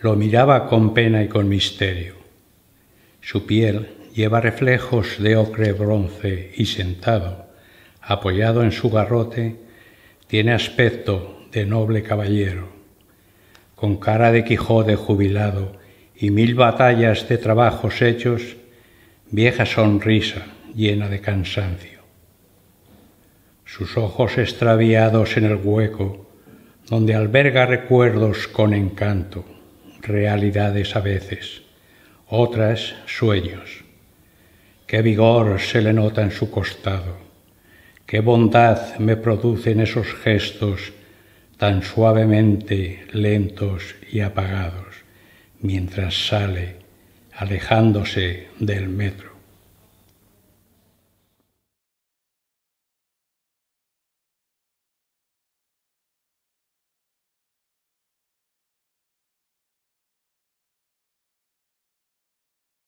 Lo miraba con pena y con misterio. Su piel lleva reflejos de ocre bronce y sentado, apoyado en su garrote, tiene aspecto de noble caballero. Con cara de Quijote jubilado y mil batallas de trabajos hechos, vieja sonrisa llena de cansancio. Sus ojos extraviados en el hueco, donde alberga recuerdos con encanto realidades a veces, otras sueños. Qué vigor se le nota en su costado, qué bondad me producen esos gestos tan suavemente lentos y apagados mientras sale alejándose del metro.